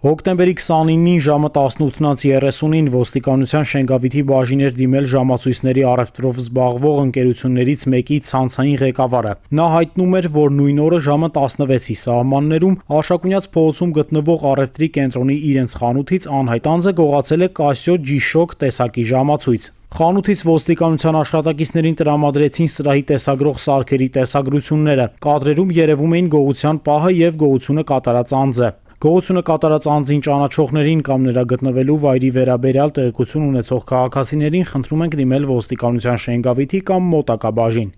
Հոկտեմբերի 29-ին ժամը 18:30-ին ոստիկանության Շենգավիթի բաժիներ դիմել ժամացույցների առևտրով զբաղվող ընկերություններից մեկի ցանցային ղեկավարը։ Նա հայտնում էր, որ նույն օրը ժամը 16-ի սահմաններում Արշակունյաց փողոցում գտնվող առևտրի կենտրոնի իրենց խանութից անհայտ անձը գողացել է Casio G-Shock տեսակի ժամացույց։ Խանութից ոստիկանության աշխատակիցներին տրամադրեցին սրահի տեսագրող սարքերի տեսագրությունները։ Կադրերում երևում էին գողության պահը եւ գողությունը կատարած անձը։ Գողությունը կատարած անձին ճանաչողներին կամ նրա գտնվելու վայրի վերաբերյալ տեղեկություն ունեցող քաղաքացիներին խնդրում ենք դիմել ոստիկանության շենգավիթի կամ մոտակա բաժին։